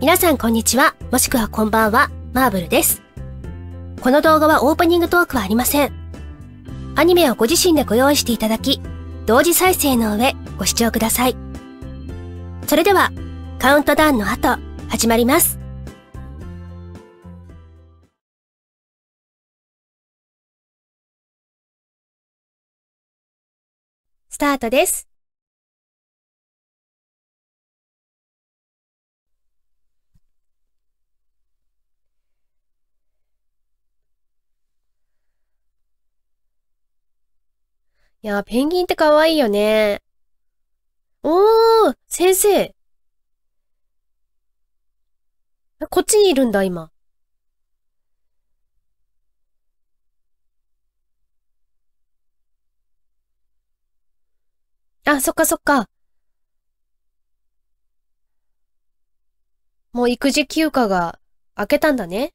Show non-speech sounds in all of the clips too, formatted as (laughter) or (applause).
皆さんこんにちは、もしくはこんばんは、マーブルです。この動画はオープニングトークはありません。アニメをご自身でご用意していただき、同時再生の上、ご視聴ください。それでは、カウントダウンの後、始まります。スタートです。いやペンギンって可愛いよね。おー、先生。こっちにいるんだ、今。あ、そっかそっか。もう育児休暇が明けたんだね。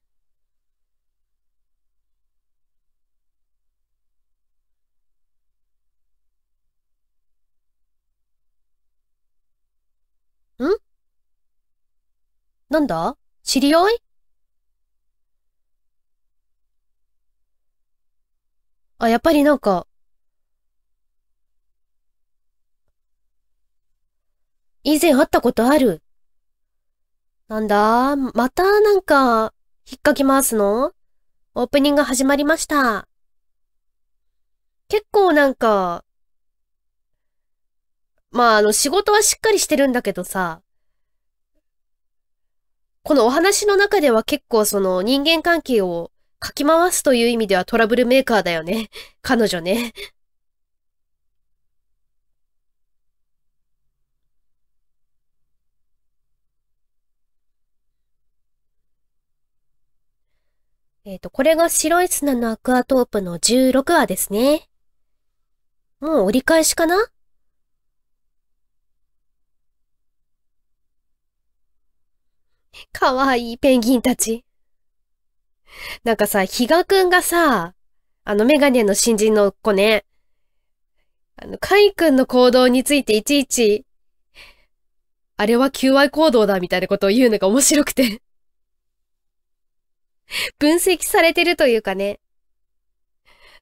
んなんだ知り合いあ、やっぱりなんか、以前会ったことある。なんだ、またなんか、引っかき回すのオープニング始まりました。結構なんか、まあ、あの、仕事はしっかりしてるんだけどさ、このお話の中では結構その人間関係をかき回すという意味ではトラブルメーカーだよね。彼女ね。えっ、ー、と、これが白い砂のアクアトープの16話ですね。もう折り返しかなかわいいペンギンたち。なんかさ、比嘉くんがさ、あのメガネの新人の子ね、あの、カイくんの行動についていちいち、あれは求愛行動だみたいなことを言うのが面白くて (laughs) 分析されてるというかね。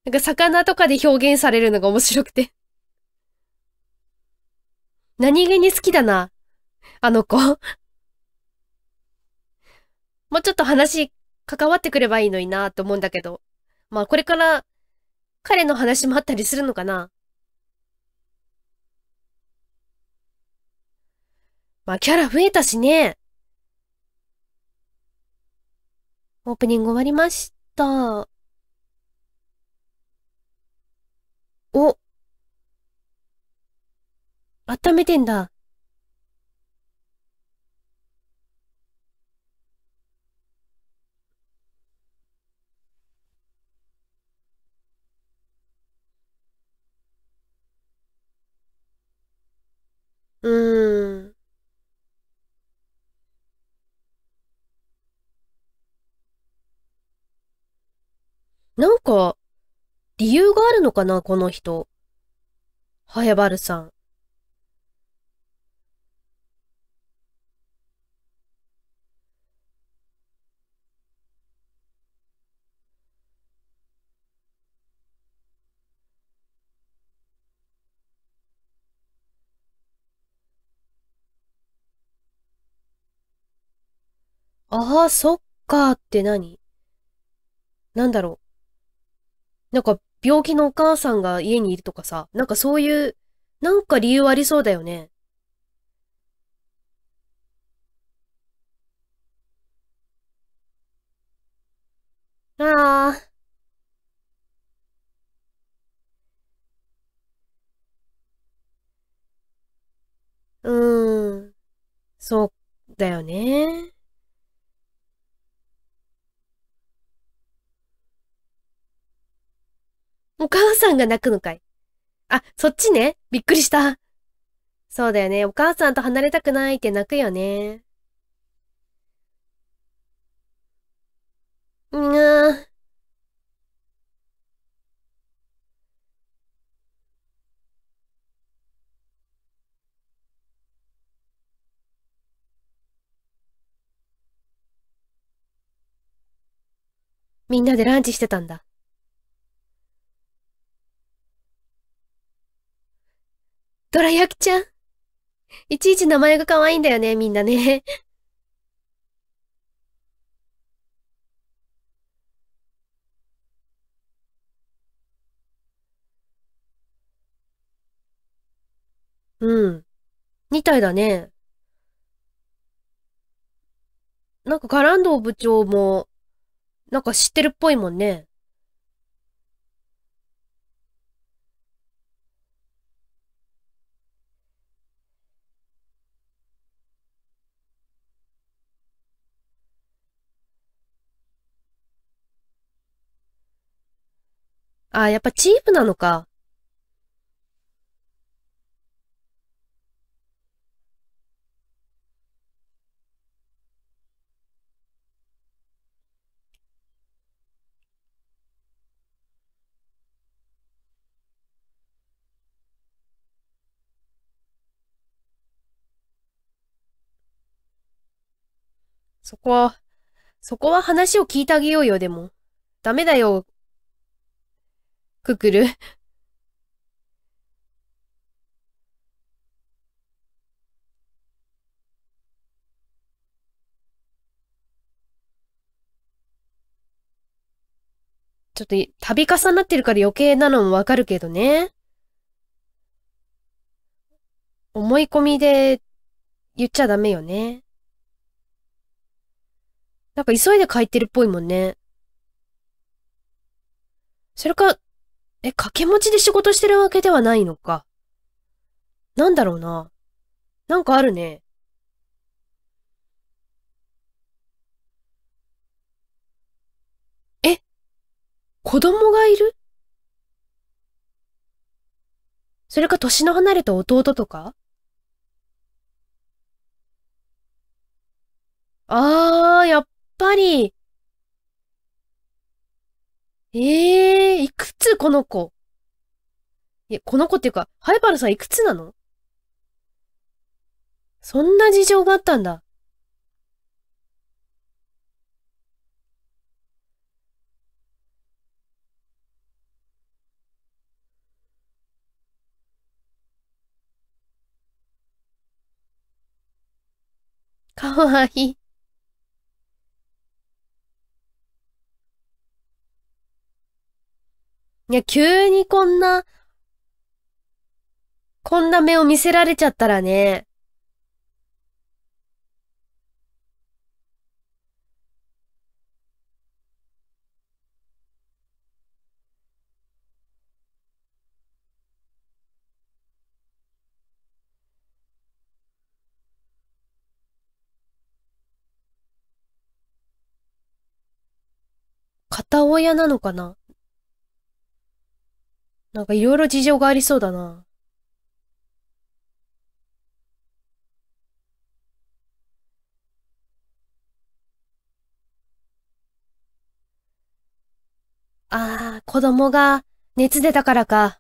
なんか魚とかで表現されるのが面白くて。何気に好きだな。あの子。もうちょっと話関わってくればいいのになと思うんだけど。まあこれから彼の話もあったりするのかな。まあキャラ増えたしね。オープニング終わりました。お。温めてんだ。かな、この人。はやばるさん。ああ、そっかーって何なんだろう。なんか、病気のお母さんが家にいるとかさ、なんかそういう、なんか理由ありそうだよね。ああ。うーん。そうだよね。お母さんが泣くのかい。あ、そっちね。びっくりした。そうだよね。お母さんと離れたくないって泣くよね。うーん。みんなでランチしてたんだ。どら焼きちゃん。いちいち名前が可愛いんだよね、みんなね。うん。みただね。なんかガランド部長も、なんか知ってるっぽいもんね。あ、やっぱチープなのか。そこは、そこは話を聞いてあげようよ、でも。ダメだよ、ククル。ちょっと、度重なってるから余計なのもわかるけどね。思い込みで言っちゃダメよね。なんか急いで書いてるっぽいもんね。それか、え、掛け持ちで仕事してるわけではないのか。なんだろうな。なんかあるね。え、子供がいるそれか年の離れた弟とかあー、やっぱり。ええー。つこの子いや、この子っていうか、ハイパルさんいくつなのそんな事情があったんだ。かわいい。いや、急にこんな、こんな目を見せられちゃったらね。片親なのかななんかいろいろ事情がありそうだな。ああ、子供が熱出たからか。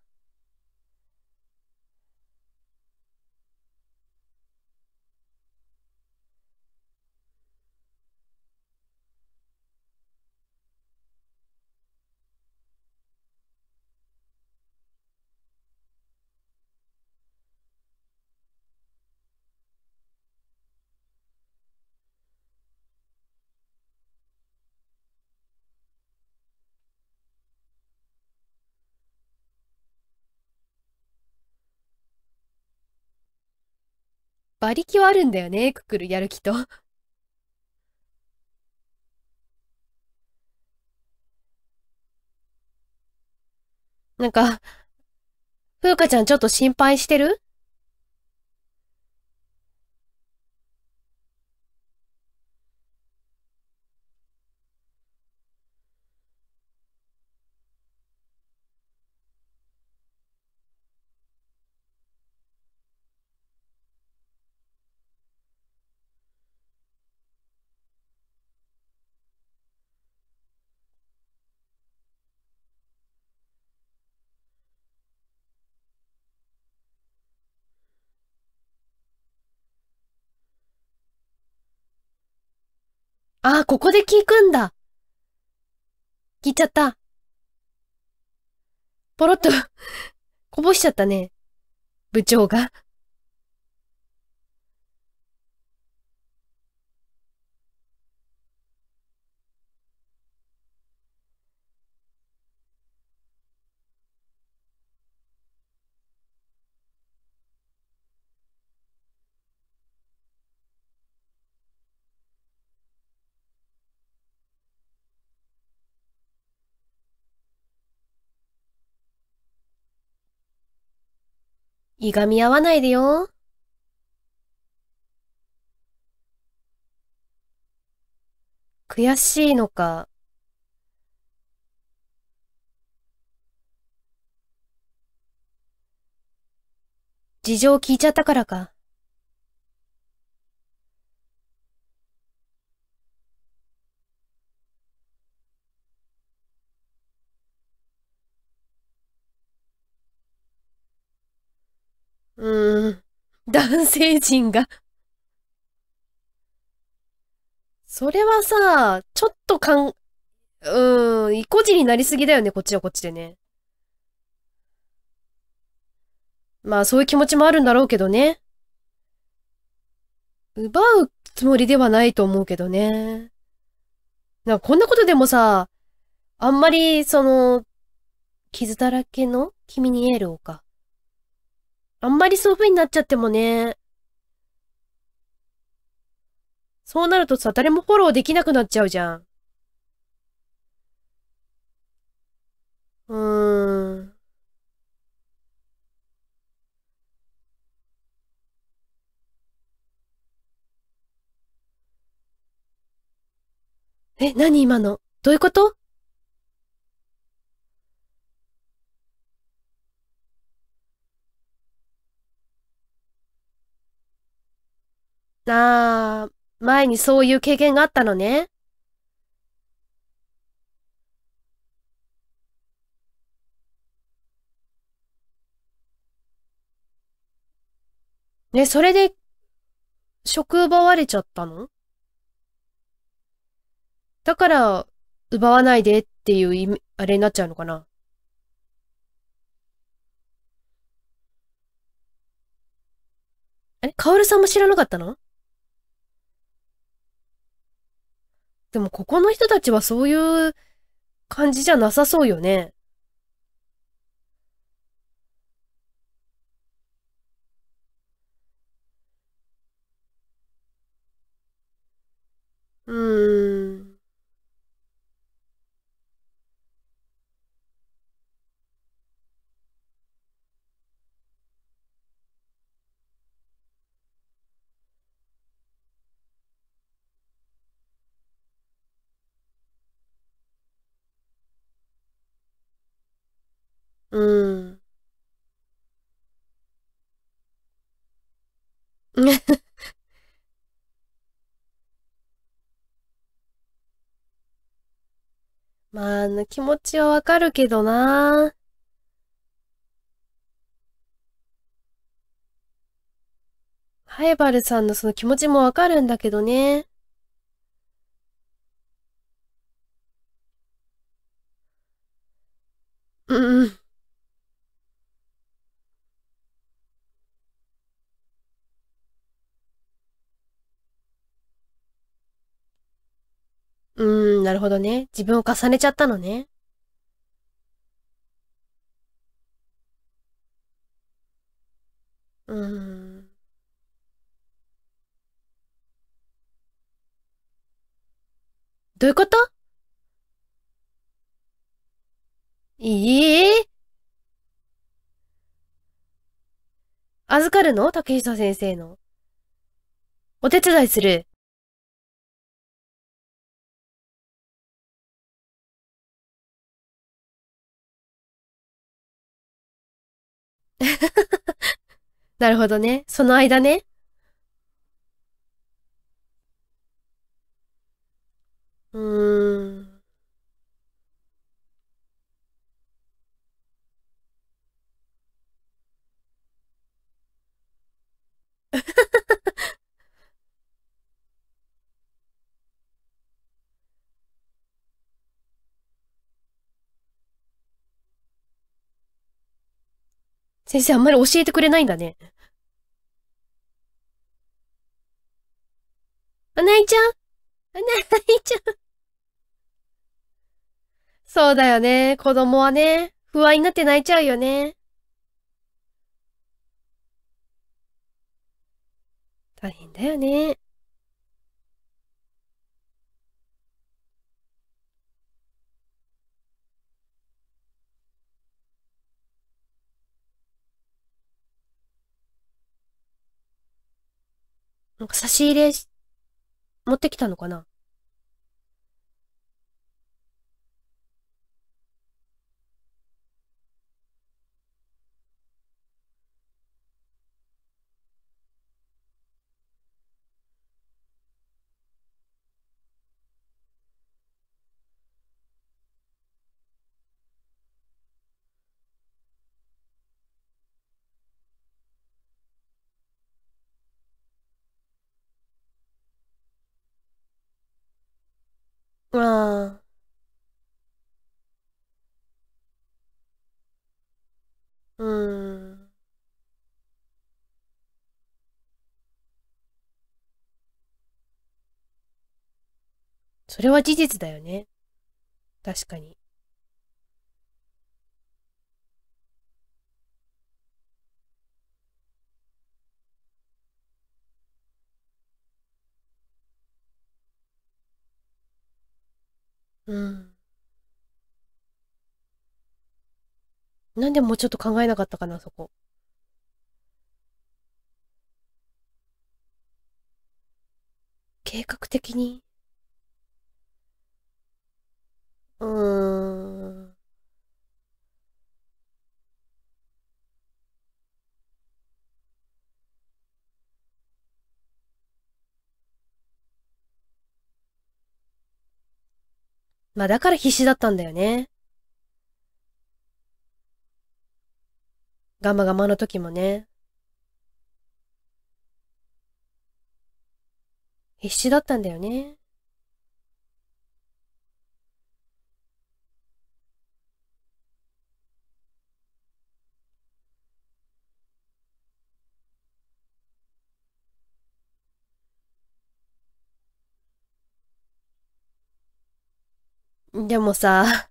馬力はあるんだよね、ククルやる気と。なんか、風花ちゃんちょっと心配してるああ、ここで聞くんだ。聞いちゃった。ポロっと (laughs) こぼしちゃったね。部長がいがみ合わないでよ。悔しいのか、事情聞いちゃったからか。男性陣がそれはさ、ちょっとかん、うーん、意固地になりすぎだよね、こっちはこっちでね。まあ、そういう気持ちもあるんだろうけどね。奪うつもりではないと思うけどね。なんかこんなことでもさ、あんまり、その、傷だらけの君にエールをか。あんまりそういう風になっちゃってもね。そうなるとさ、誰もフォローできなくなっちゃうじゃん。うーん。え、何今のどういうことああ、前にそういう経験があったのね。ね、それで、職奪われちゃったのだから、奪わないでっていう意味、あれになっちゃうのかなあれカオルさんも知らなかったのでもここの人たちはそういう感じじゃなさそうよね。うん。(laughs) まあ、あの気持ちはわかるけどな。ハイバルさんのその気持ちもわかるんだけどね。うん。なるほどね。自分を重ねちゃったのね。うん。どういうことえい預かるの竹下先生の。お手伝いする。なるほどね。その間ね、先生あんまり教えてくれないんだね。あないちゃんあないちゃんそうだよね。子供はね、不安になって泣いちゃうよね。大変だよね。なんか差し入れ、持ってきたのかなうん。それは事実だよね。確かに。なんでもうちょっと考えなかったかな、そこ。計画的にうーん。まあだから必死だったんだよね。ガマガマの時もね。必死だったんだよね。でもさ、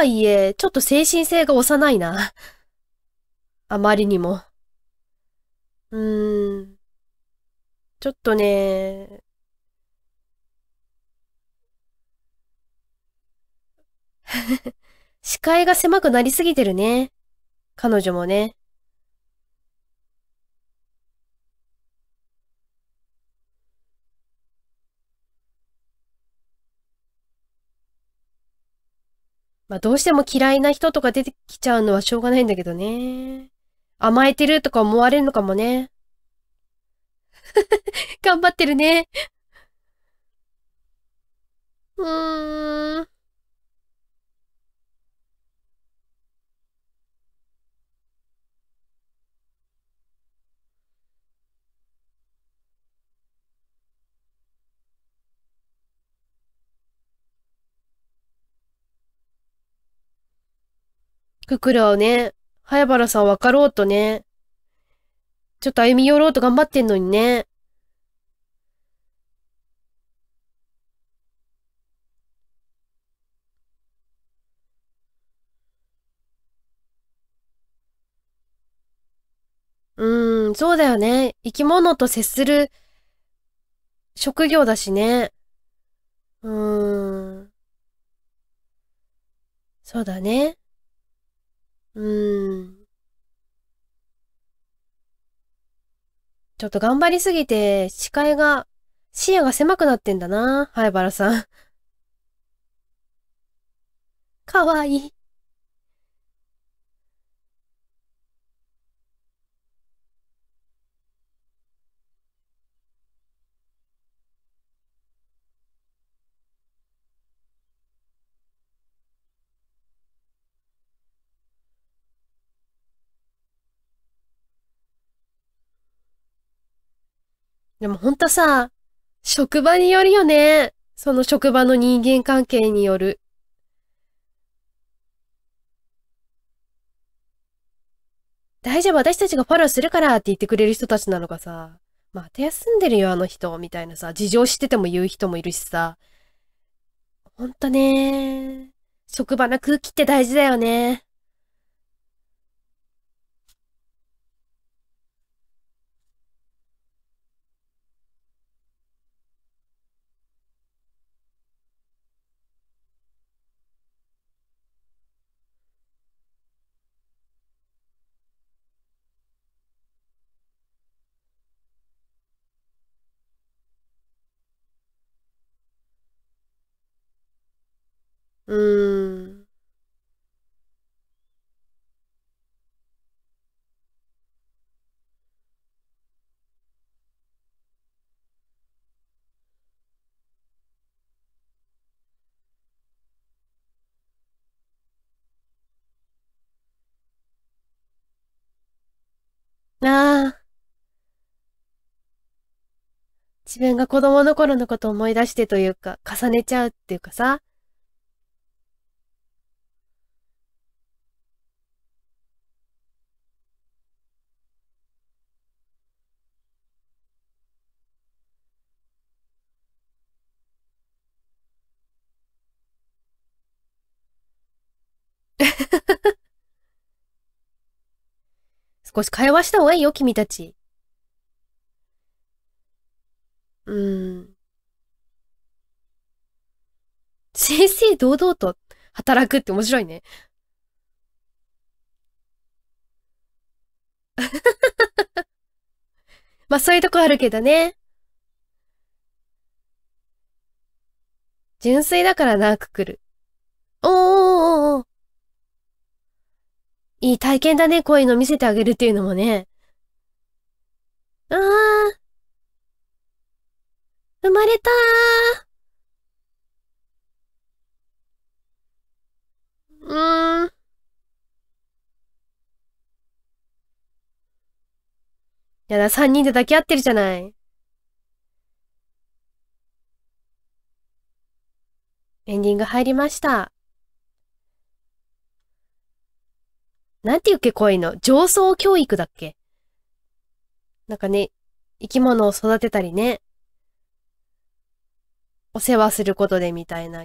はいえ、ちょっと精神性が幼いな。(laughs) あまりにも。うーん。ちょっとね、(laughs) 視界が狭くなりすぎてるね。彼女もね。まあどうしても嫌いな人とか出てきちゃうのはしょうがないんだけどね。甘えてるとか思われるのかもね。(laughs) 頑張ってるね。うーん。ククラをね、早原さん分かろうとね、ちょっと歩み寄ろうと頑張ってんのにね。うん、そうだよね。生き物と接する職業だしね。うーん。そうだね。ん。ちょっと頑張りすぎて、視界が、視野が狭くなってんだな、灰原さん。(laughs) かわいい。でもほんとさ、職場によるよね。その職場の人間関係による。大丈夫、私たちがファローするからって言ってくれる人たちなのかさ、また休んでるよ、あの人、みたいなさ、事情してても言う人もいるしさ。ほんとね職場の空気って大事だよね。自分が子供の頃のことを思い出してというか、重ねちゃうっていうかさ。(laughs) 少し会話した方がいいよ、君たち。うん。正々堂々と働くって面白いね。(laughs) まあそういうとこあるけどね。純粋だからな、くくる。おーおーおーいい体験だね、こういうの見せてあげるっていうのもね。あー。生まれたー。うーん。やだ、三人で抱き合ってるじゃない。エンディング入りました。なんていうっけ、こういうの。上層教育だっけなんかね、生き物を育てたりね。お世話することでみたいな、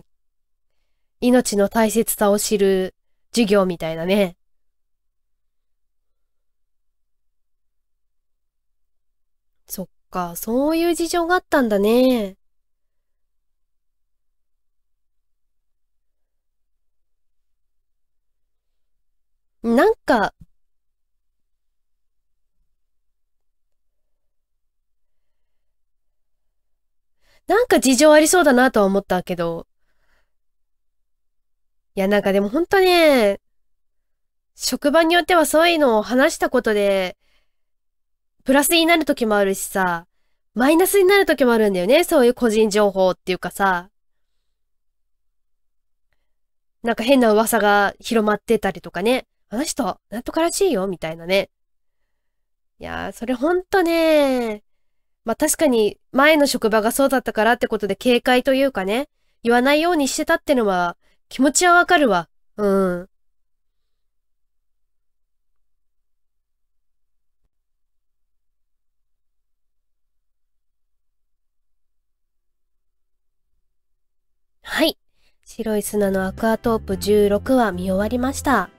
命の大切さを知る授業みたいなね。そっか、そういう事情があったんだね。なんか、なんか事情ありそうだなとは思ったけど。いや、なんかでも本当ね、職場によってはそういうのを話したことで、プラスになる時もあるしさ、マイナスになる時もあるんだよね。そういう個人情報っていうかさ。なんか変な噂が広まってたりとかね。あの人、なんとからしいよ、みたいなね。いやー、それほんとねまあ確かに前の職場がそうだったからってことで警戒というかね、言わないようにしてたってのは気持ちはわかるわ。うん。はい。白い砂のアクアトープ16話見終わりました。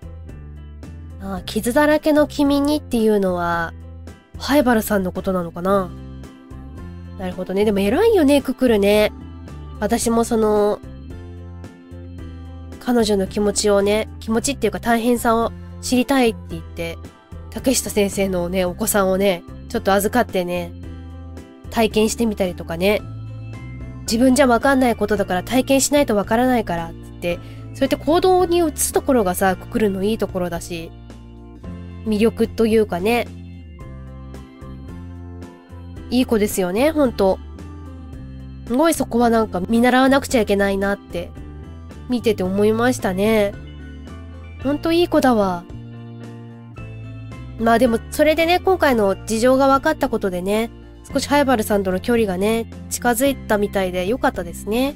あ傷だらけの君にっていうのは、灰原さんのことなのかななるほどね。でも偉いよね、ククルね。私もその、彼女の気持ちをね、気持ちっていうか大変さを知りたいって言って、竹下先生のね、お子さんをね、ちょっと預かってね、体験してみたりとかね、自分じゃわかんないことだから体験しないとわからないからってって、そうやって行動に移すところがさ、ククルのいいところだし、魅力というかね、いい子ですよね、本当すごいそこはなんか見習わなくちゃいけないなって、見てて思いましたね。ほんといい子だわ。まあでも、それでね、今回の事情が分かったことでね、少し早原さんとの距離がね、近づいたみたいで良かったですね。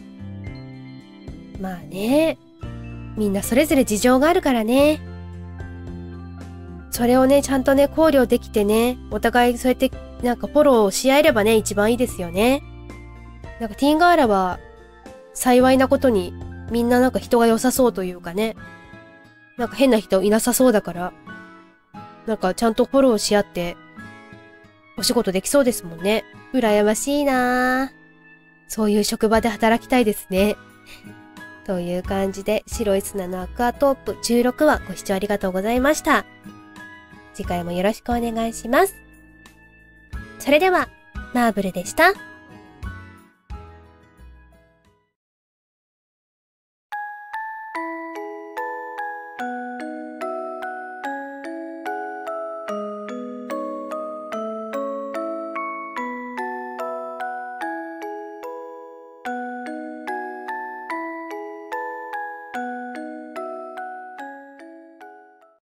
まあね、みんなそれぞれ事情があるからね。それをね、ちゃんとね、考慮できてね、お互いそうやってなんかフォローし合えればね、一番いいですよね。なんかティンガーラは、幸いなことに、みんななんか人が良さそうというかね、なんか変な人いなさそうだから、なんかちゃんとフォローし合って、お仕事できそうですもんね。羨ましいなぁ。そういう職場で働きたいですね。という感じで、白い砂のアクアトープ16話ご視聴ありがとうございました。次回もよろしくお願いします。それでは、マーブルでした。